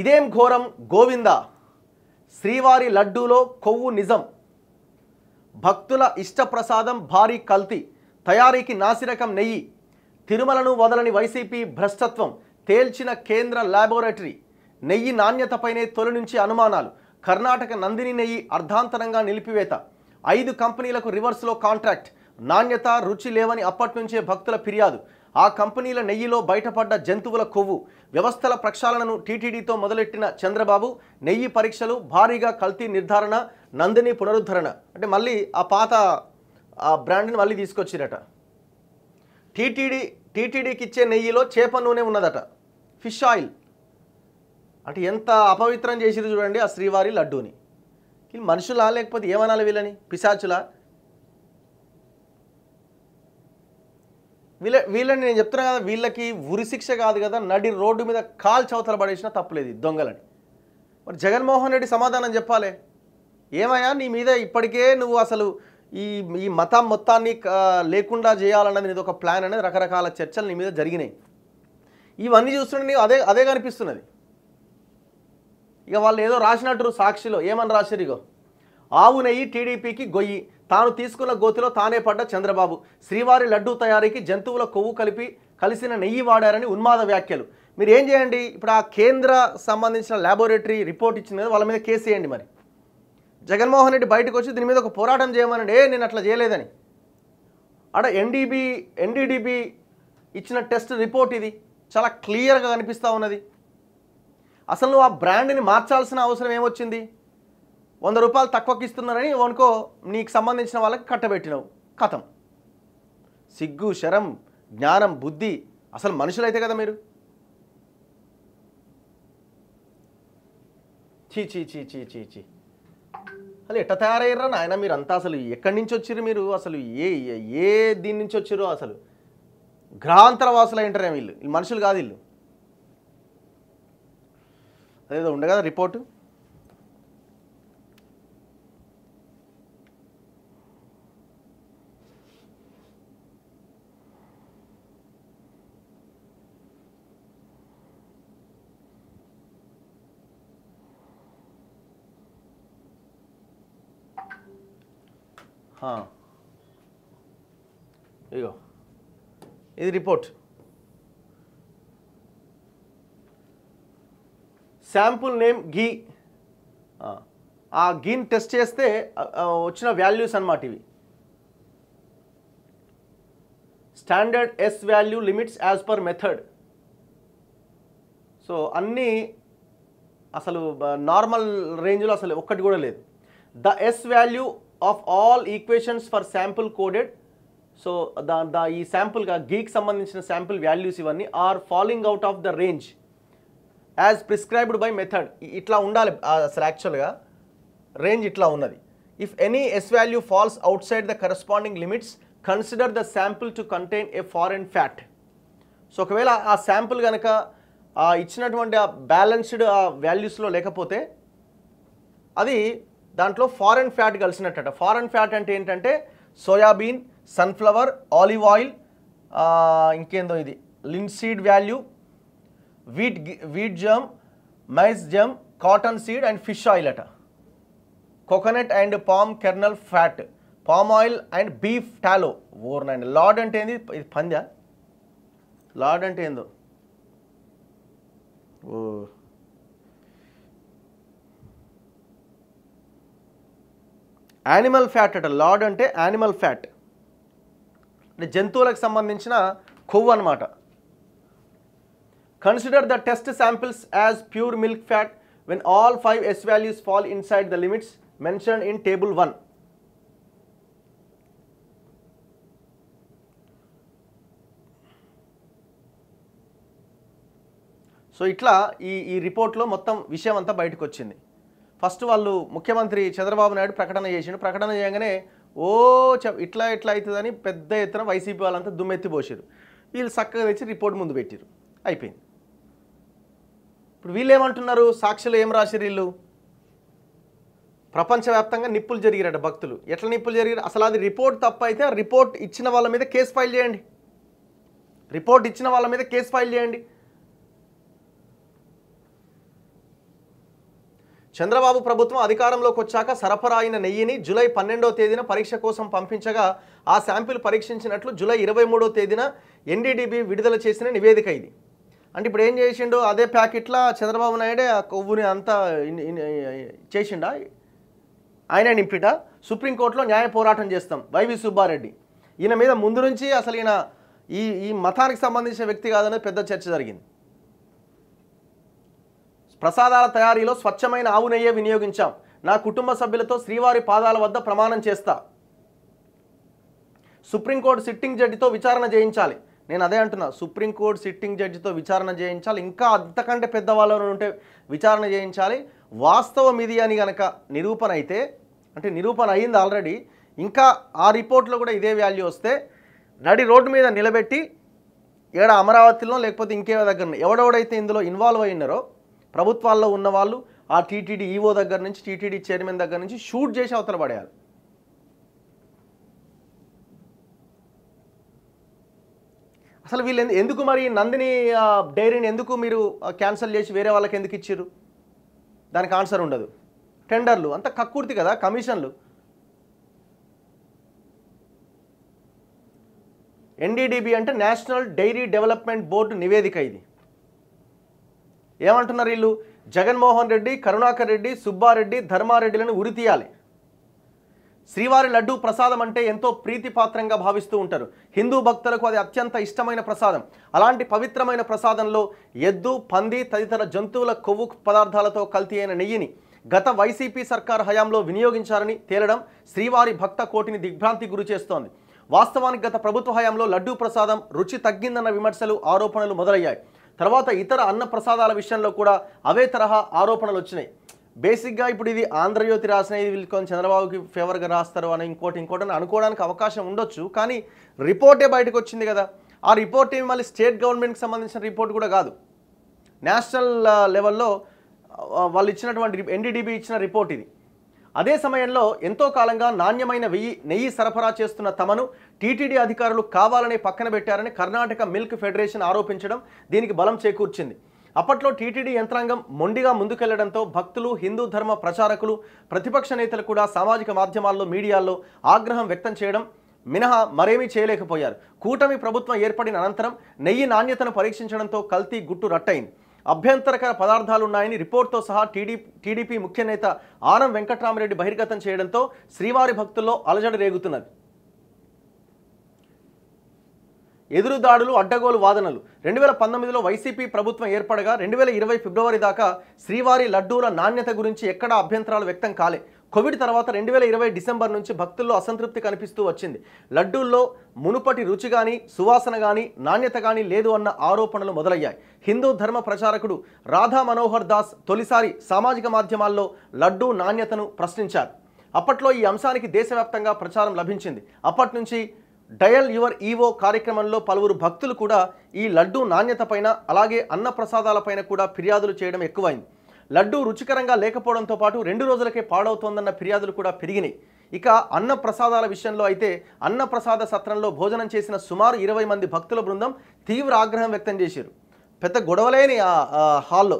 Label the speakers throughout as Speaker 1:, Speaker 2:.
Speaker 1: ఇదేం ఘోరం గోవింద శ్రీవారి లడ్డూలో కొవ్వు నిజం భక్తుల ఇష్టప్రసాదం భారీ కల్తీ తయారీకి నాసిరకం నెయ్యి తిరుమలను వదలని వైసీపీ భ్రష్టత్వం తేల్చిన కేంద్ర ల్యాబొరేటరీ నెయ్యి నాణ్యతపైనే తొలి నుంచి అనుమానాలు కర్ణాటక నందిని నెయ్యి అర్ధాంతరంగా నిలిపివేత ఐదు కంపెనీలకు రివర్స్లో కాంట్రాక్ట్ నాణ్యత రుచి లేవని అప్పటి నుంచే భక్తుల ఫిర్యాదు ఆ కంపెనీల నెయ్యిలో బయటపడ్డ జంతువుల కొవ్వు వ్యవస్థల ప్రక్షాళనను టీటీడీతో మొదలెట్టిన చంద్రబాబు నెయ్యి పరీక్షలు భారీగా కల్తీ నిర్ధారణ నందిని పునరుద్ధరణ అంటే మళ్ళీ ఆ పాత ఆ బ్రాండ్ని మళ్ళీ తీసుకొచ్చిరట టీటీడీ టీటీడీకి ఇచ్చే నెయ్యిలో చేప నూనె ఉన్నదట ఫిష్ ఆయిల్ అంటే ఎంత అపవిత్రం చేసింది చూడండి ఆ శ్రీవారి లడ్డూని మనుషులా లేకపోతే ఏమనాలి వీళ్ళని పిశాచులా వీళ్ళ వీళ్ళని నేను చెప్తున్నా కదా వీళ్ళకి ఉరిశిక్ష కాదు కదా నడి రోడ్డు మీద కాల్ చవతల పడేసినా తప్పలేదు దొంగలని మరి జగన్మోహన్ రెడ్డి సమాధానం చెప్పాలి ఏమయ్యా నీ మీద ఇప్పటికే నువ్వు అసలు ఈ ఈ మతం మొత్తాన్ని లేకుండా చేయాలన్నది నీది ఒక ప్లాన్ అనేది రకరకాల చర్చలు నీ మీద జరిగినాయి ఇవన్నీ చూస్తుంటే అదే అదే కనిపిస్తున్నది ఇక వాళ్ళు ఏదో రాసినట్టు సాక్షిలో ఏమని రాసిరు ఇగో ఆవు నెయ్యి టీడీపీకి గొయ్యి తాను తీసుకున్న గోతిలో తానే పడ్డ చంద్రబాబు శ్రీవారి లడ్డూ తయారీకి జంతువుల కొవ్వు కలిపి కలిసిన నెయ్యి వాడారని ఉన్మాద వ్యాఖ్యలు మీరు ఏం చేయండి ఇప్పుడు ఆ కేంద్ర సంబంధించిన ల్యాబొరేటరీ రిపోర్ట్ ఇచ్చింది వాళ్ళ మీద కేసు వేయండి మరి జగన్మోహన్ రెడ్డి బయటకు వచ్చి దీని మీద ఒక పోరాటం చేయమని ఏ నేను అట్లా చేయలేదని అడ ఎన్డీబీ ఎన్డీడీబీ ఇచ్చిన టెస్ట్ రిపోర్ట్ ఇది చాలా క్లియర్గా కనిపిస్తూ ఉన్నది అసలు నువ్వు ఆ బ్రాండ్ని మార్చాల్సిన అవసరం ఏమొచ్చింది వంద రూపాయలు తక్కువకి ఇస్తున్నారని అనుకో నీకు సంబంధించిన వాళ్ళకి కట్టబెట్టినావు కథం సిగ్గు శరం జ్ఞానం బుద్ధి అసలు మనుషులైతే కదా మీరు చీ చీ చీ చీ చీ చీ అసలు ఎట్ట తయారయ్యారా నాయన మీరు అంతా అసలు ఎక్కడి నుంచి వచ్చిర్రు మీరు అసలు ఏ ఏ దీని నుంచి వచ్చిర్రు అసలు వాసులు అయింటారే వీళ్ళు మనుషులు కాదు వీళ్ళు అదేదో ఉండగా రిపోర్టు ఇగో ఇది రిపోర్ట్ శాంపుల్ నేమ్ ఘీ ఆ గీని టెస్ట్ చేస్తే వచ్చిన వాల్యూస్ అనమాట ఇవి standard S value limits as per method so అన్నీ అసలు నార్మల్ రేంజ్లో అసలు ఒక్కటి కూడా లేదు the S value of all equations for sample coded so దా దా ఈ శాంపుల్గా గీకి సంబంధించిన శాంపుల్ వాల్యూస్ ఇవన్నీ are following out of the range as prescribed by method ఇట్లా ఉండాలి అసలు యాక్చువల్గా రేంజ్ ఇట్లా ఉన్నది if any S value falls outside the corresponding limits consider the sample to contain a foreign fat so ఒకవేళ ఆ sample కనుక ఇచ్చినటువంటి ఆ బ్యాలెన్స్డ్ ఆ వాల్యూస్లో లేకపోతే అది దాంట్లో ఫారెన్ ఫ్యాట్ కలిసినట్ట ఫారెన్ ఫ్యాట్ అంటే ఏంటంటే సోయాబీన్ సన్ఫ్లవర్ ఆలివ్ ఆయిల్ ఇంకేందో ఇది linseed value wheat wheat germ maize germ cotton seed and fish oil అట coconut and palm kernel fat palm oil and beef tallow nine lard అంటే ఏంది ఇది పందా లాడ్ అంటే ఏందో ఓ యానిమల్ ఫ్యాట్ అట లార్డ్ అంటే యానిమల్ ఫ్యాట్ అంటే జంతువులకు సంబంధించిన కొవ్వు అనమాట consider the test samples as pure milk fat when all five S values fall inside the limits mention in table one so ఇట్లా ఈ ఈ రిపోర్ట్లో మొత్తం విషయం అంతా బయటకు వచ్చింది ఫస్ట్ వాళ్ళు ముఖ్యమంత్రి చంద్రబాబు నాయుడు ప్రకటన చేసిండు ప్రకటన చేయగానే ఓ ఇట్లా ఇట్లా అవుతుందని పెద్ద ఎత్తున వైసీపీ వాళ్ళంతా దుమ్మెత్తిపోసారు వీళ్ళు చక్కగా తెచ్చి రిపోర్ట్ ముందు పెట్టారు అయిపోయింది ఇప్పుడు వీళ్ళు ఏమంటున్నారు సాక్షులు ఏం రాశారు వీళ్ళు ప్రపంచవ్యాప్తంగా నిప్పులు జరిగారట భక్తులు ఎట్లా నిప్పులు జరిగారు అసలు అది రిపోర్ట్ తప్ప అయితే రిపోర్ట్ ఇచ్చిన వాళ్ళ మీద కేసు ఫైల్ చేయండి రిపోర్ట్ ఇచ్చిన వాళ్ళ మీద కేసు ఫైల్ చేయండి చంద్రబాబు ప్రభుత్వం అధికారంలోకి వచ్చాక సరఫరా అయిన నెయ్యిని జూలై పన్నెండో తేదీన పరీక్ష కోసం పంపించగా ఆ శాంపిల్ పరీక్షించినట్లు జూలై ఇరవై మూడో తేదీన ఎన్డీడీబీ విడుదల చేసిన నివేదిక ఇది అంటే ఇప్పుడు ఏం చేసిండు అదే ప్యాకెట్లా చంద్రబాబు నాయుడే ఆ కొవ్వుని అంతా చేసిండా ఆయన నింపిట సుప్రీంకోర్టులో న్యాయ పోరాటం చేస్తాం వైవి సుబ్బారెడ్డి ఈయన మీద ముందు నుంచి అసలు ఈయన ఈ ఈ మతానికి సంబంధించిన వ్యక్తి కాదనేది పెద్ద చర్చ జరిగింది ప్రసాదాల తయారీలో స్వచ్ఛమైన ఆవు నెయ్యే వినియోగించాం నా కుటుంబ సభ్యులతో శ్రీవారి పాదాల వద్ద ప్రమాణం చేస్తా సుప్రీంకోర్టు సిట్టింగ్ జడ్జితో విచారణ చేయించాలి నేను అదే అంటున్నా సుప్రీంకోర్టు సిట్టింగ్ జడ్జితో విచారణ చేయించాలి ఇంకా అంతకంటే పెద్దవాళ్ళు ఉంటే విచారణ చేయించాలి వాస్తవం ఇది అని కనుక నిరూపణ అయితే అంటే నిరూపణ అయింది ఆల్రెడీ ఇంకా ఆ రిపోర్ట్లో కూడా ఇదే వాల్యూ వస్తే నడి రోడ్డు మీద నిలబెట్టి ఏడ అమరావతిలో లేకపోతే ఇంకేవో దగ్గర ఎవడెవడైతే ఇందులో ఇన్వాల్వ్ అయ్యినారో ప్రభుత్వాల్లో ఉన్న వాళ్ళు ఆ టీటీడీ ఈవో దగ్గర నుంచి టీటీడీ చైర్మన్ దగ్గర నుంచి షూట్ చేసి అవతల పడేయాలి అసలు వీళ్ళు ఎందుకు మరి నందిని డైరీని ఎందుకు మీరు క్యాన్సిల్ చేసి వేరే వాళ్ళకి ఎందుకు ఇచ్చారు దానికి ఆన్సర్ ఉండదు టెండర్లు అంత కక్కుర్తి కదా కమిషన్లు ఎన్డీడీబీ అంటే నేషనల్ డైరీ డెవలప్మెంట్ బోర్డు నివేదిక ఇది ఏమంటున్నారు వీళ్ళు జగన్మోహన్ రెడ్డి కరుణాకర్ రెడ్డి సుబ్బారెడ్డి ధర్మారెడ్డిలను ఉరితీయాలి శ్రీవారి లడ్డూ ప్రసాదం అంటే ఎంతో ప్రీతిపాత్రంగా భావిస్తూ ఉంటారు హిందూ భక్తులకు అది అత్యంత ఇష్టమైన ప్రసాదం అలాంటి పవిత్రమైన ప్రసాదంలో ఎద్దు పంది తదితర జంతువుల కొవ్వు పదార్థాలతో కల్తీ అయిన నెయ్యిని గత వైసీపీ సర్కార్ హయాంలో వినియోగించారని తేలడం శ్రీవారి భక్త కోటిని దిగ్భ్రాంతి గురి చేస్తోంది వాస్తవానికి గత ప్రభుత్వ హయాంలో లడ్డూ ప్రసాదం రుచి తగ్గిందన్న విమర్శలు ఆరోపణలు మొదలయ్యాయి తర్వాత ఇతర అన్న ప్రసాదాల విషయంలో కూడా అవే తరహా ఆరోపణలు వచ్చినాయి బేసిక్గా ఇప్పుడు ఇది ఆంధ్రజ్యోతి రాసిన ఇది వీళ్ళు చంద్రబాబుకి ఫేవర్గా రాస్తారు అని ఇంకోటి ఇంకోటి అని అనుకోవడానికి అవకాశం ఉండొచ్చు కానీ రిపోర్టే బయటకు వచ్చింది కదా ఆ రిపోర్ట్ ఏమి మళ్ళీ స్టేట్ గవర్నమెంట్కి సంబంధించిన రిపోర్ట్ కూడా కాదు నేషనల్ లెవెల్లో వాళ్ళు ఇచ్చినటువంటి ఎన్డీడీబీ ఇచ్చిన రిపోర్ట్ ఇది అదే సమయంలో ఎంతో కాలంగా నాణ్యమైన వెయ్యి నెయ్యి సరఫరా చేస్తున్న తమను టీటీడీ అధికారులు కావాలని పక్కన పెట్టారని కర్ణాటక మిల్క్ ఫెడరేషన్ ఆరోపించడం దీనికి బలం చేకూర్చింది అప్పట్లో టీటీడీ యంత్రాంగం మొండిగా ముందుకెళ్లడంతో భక్తులు హిందూ ధర్మ ప్రచారకులు ప్రతిపక్ష నేతలు కూడా సామాజిక మాధ్యమాల్లో మీడియాల్లో ఆగ్రహం వ్యక్తం చేయడం మినహా మరేమీ చేయలేకపోయారు కూటమి ప్రభుత్వం ఏర్పడిన అనంతరం నెయ్యి నాణ్యతను పరీక్షించడంతో కల్తీ గుట్టు రట్టయింది అభ్యంతరకర పదార్థాలు ఉన్నాయని రిపోర్ట్తో సహా టీడీ టీడీపీ ముఖ్య నేత ఆనం వెంకట్రామరెడ్డి బహిర్గతం చేయడంతో శ్రీవారి భక్తుల్లో అలజడి రేగుతున్నది ఎదురుదాడులు అడ్డగోలు వాదనలు రెండు వేల పంతొమ్మిదిలో వైసీపీ ప్రభుత్వం ఏర్పడగా రెండు వేల ఇరవై ఫిబ్రవరి దాకా శ్రీవారి లడ్డూల నాణ్యత గురించి ఎక్కడా అభ్యంతరాలు వ్యక్తం కాలే కోవిడ్ తర్వాత రెండు వేల ఇరవై డిసెంబర్ నుంచి భక్తుల్లో అసంతృప్తి కనిపిస్తూ వచ్చింది లడ్డూల్లో మునుపటి రుచి కానీ సువాసన కానీ నాణ్యత కానీ లేదు అన్న ఆరోపణలు మొదలయ్యాయి హిందూ ధర్మ ప్రచారకుడు రాధా మనోహర్ దాస్ తొలిసారి సామాజిక మాధ్యమాల్లో లడ్డూ నాణ్యతను ప్రశ్నించారు అప్పట్లో ఈ అంశానికి దేశవ్యాప్తంగా ప్రచారం లభించింది అప్పటి నుంచి డయల్ యువర్ ఈవో కార్యక్రమంలో పలువురు భక్తులు కూడా ఈ లడ్డూ నాణ్యతపైన అలాగే ప్రసాదాలపైన కూడా ఫిర్యాదులు చేయడం ఎక్కువైంది లడ్డూ రుచికరంగా లేకపోవడంతో పాటు రెండు రోజులకే పాడవుతోందన్న ఫిర్యాదులు కూడా పెరిగినాయి ఇక అన్న ప్రసాదాల విషయంలో అయితే అన్న ప్రసాద సత్రంలో భోజనం చేసిన సుమారు ఇరవై మంది భక్తుల బృందం తీవ్ర ఆగ్రహం వ్యక్తం చేశారు పెద్ద గొడవలేని ఆ హాల్లో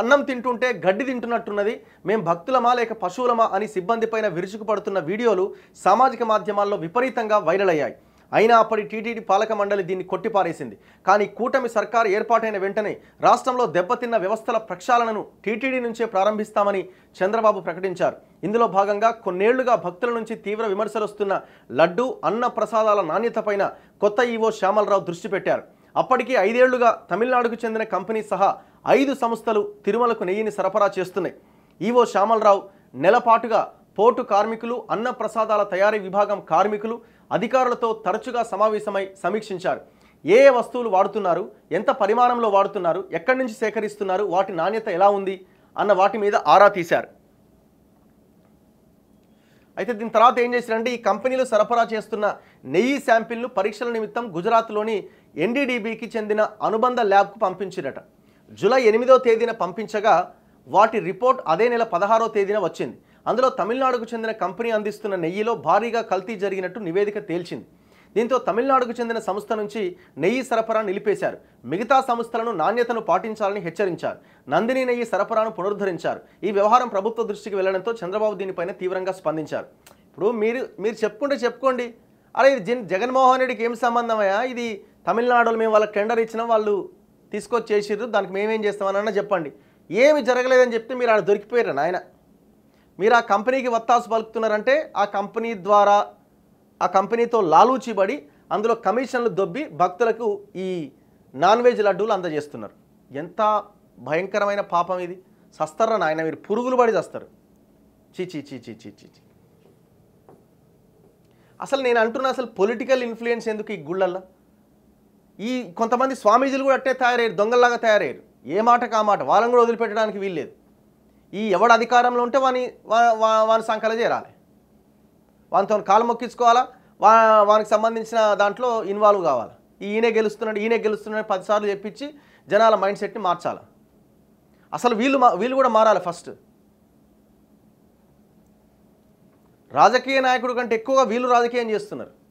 Speaker 1: అన్నం తింటుంటే గడ్డి తింటున్నట్టున్నది మేము భక్తులమా లేక పశువులమా అని సిబ్బందిపైన విరుచుకుపడుతున్న వీడియోలు సామాజిక మాధ్యమాల్లో విపరీతంగా వైరల్ అయ్యాయి అయినా అప్పటి టీటీడీ పాలక మండలి దీన్ని కొట్టిపారేసింది కానీ కూటమి సర్కారు ఏర్పాటైన వెంటనే రాష్ట్రంలో దెబ్బతిన్న వ్యవస్థల ప్రక్షాళనను టీటీడీ నుంచే ప్రారంభిస్తామని చంద్రబాబు ప్రకటించారు ఇందులో భాగంగా కొన్నేళ్లుగా భక్తుల నుంచి తీవ్ర విమర్శలు వస్తున్న లడ్డు అన్న ప్రసాదాల నాణ్యతపైన కొత్త ఈవో శ్యామలరావు దృష్టి పెట్టారు అప్పటికి ఐదేళ్లుగా తమిళనాడుకు చెందిన కంపెనీ సహా ఐదు సంస్థలు తిరుమలకు నెయ్యిని సరఫరా చేస్తున్నాయి ఈవో శ్యామలరావు నెలపాటుగా పోర్టు కార్మికులు అన్న ప్రసాదాల తయారీ విభాగం కార్మికులు అధికారులతో తరచుగా సమావేశమై సమీక్షించారు ఏ ఏ వస్తువులు వాడుతున్నారు ఎంత పరిమాణంలో వాడుతున్నారు ఎక్కడి నుంచి సేకరిస్తున్నారు వాటి నాణ్యత ఎలా ఉంది అన్న వాటి మీద ఆరా తీశారు అయితే దీని తర్వాత ఏం చేశారంటే ఈ కంపెనీలు సరఫరా చేస్తున్న నెయ్యి శాంపిల్ను పరీక్షల నిమిత్తం గుజరాత్లోని ఎన్డీడీబీకి చెందిన అనుబంధ ల్యాబ్కు పంపించినట జూలై ఎనిమిదో తేదీన పంపించగా వాటి రిపోర్ట్ అదే నెల పదహారో తేదీన వచ్చింది అందులో తమిళనాడుకు చెందిన కంపెనీ అందిస్తున్న నెయ్యిలో భారీగా కల్తీ జరిగినట్టు నివేదిక తేల్చింది దీంతో తమిళనాడుకు చెందిన సంస్థ నుంచి నెయ్యి సరఫరా నిలిపేశారు మిగతా సంస్థలను నాణ్యతను పాటించాలని హెచ్చరించారు నందిని నెయ్యి సరఫరాను పునరుద్ధరించారు ఈ వ్యవహారం ప్రభుత్వ దృష్టికి వెళ్లడంతో చంద్రబాబు దీనిపైన తీవ్రంగా స్పందించారు ఇప్పుడు మీరు మీరు చెప్పుకుంటే చెప్పుకోండి అరే ఇది జగన్మోహన్ రెడ్డికి ఏం సంబంధమయ్యా ఇది తమిళనాడులో మేము వాళ్ళకి టెండర్ ఇచ్చినా వాళ్ళు తీసుకొచ్చేసారు దానికి మేమేం చేస్తామని చెప్పండి ఏమి జరగలేదని చెప్తే మీరు ఆడ దొరికిపోయారు నాయన మీరు ఆ కంపెనీకి వత్తాసు పలుకుతున్నారంటే ఆ కంపెనీ ద్వారా ఆ కంపెనీతో లాలూచిబడి అందులో కమిషన్లు దొబ్బి భక్తులకు ఈ నాన్ వెజ్ లడ్డూలు అందజేస్తున్నారు ఎంత భయంకరమైన పాపం ఇది సస్తారా నాయన మీరు పురుగులు పడి చస్తారు చీ చీ చీ చీ చీ చీ అసలు నేను అంటున్నా అసలు పొలిటికల్ ఇన్ఫ్లుయెన్స్ ఎందుకు ఈ గుళ్ళల్లో ఈ కొంతమంది స్వామీజీలు కూడా అట్టే తయారయ్యారు దొంగల్లాగా తయారయ్యారు ఏ మాట కా మాట వాళ్ళని కూడా వదిలిపెట్టడానికి వీల్లేదు ఈ ఎవడు అధికారంలో ఉంటే వాని వాని సంకల చేరాలి వానితో కాలు మొక్కించుకోవాలా వా వానికి సంబంధించిన దాంట్లో ఇన్వాల్వ్ కావాలి ఈయనే గెలుస్తున్నాడు ఈయనే గెలుస్తున్నాడు పదిసార్లు చెప్పించి జనాల మైండ్ సెట్ని మార్చాలి అసలు వీళ్ళు వీళ్ళు కూడా మారాలి ఫస్ట్ రాజకీయ నాయకుడు కంటే ఎక్కువగా వీళ్ళు రాజకీయం చేస్తున్నారు